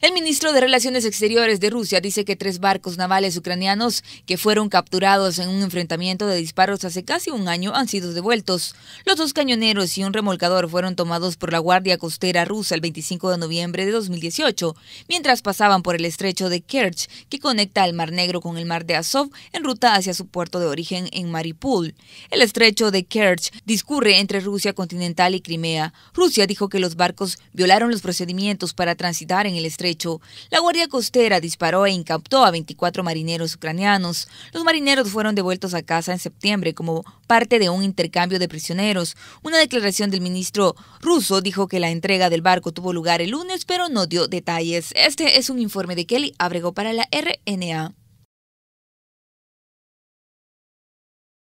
El ministro de Relaciones Exteriores de Rusia dice que tres barcos navales ucranianos que fueron capturados en un enfrentamiento de disparos hace casi un año han sido devueltos. Los dos cañoneros y un remolcador fueron tomados por la Guardia Costera rusa el 25 de noviembre de 2018, mientras pasaban por el estrecho de Kerch, que conecta el Mar Negro con el Mar de Azov en ruta hacia su puerto de origen en Mariupol. El estrecho de Kerch discurre entre Rusia continental y Crimea. Rusia dijo que los barcos violaron los procedimientos para transitar en el estrecho la Guardia Costera disparó e incautó a 24 marineros ucranianos. Los marineros fueron devueltos a casa en septiembre como parte de un intercambio de prisioneros. Una declaración del ministro ruso dijo que la entrega del barco tuvo lugar el lunes, pero no dio detalles. Este es un informe de Kelly Abrego para la RNA.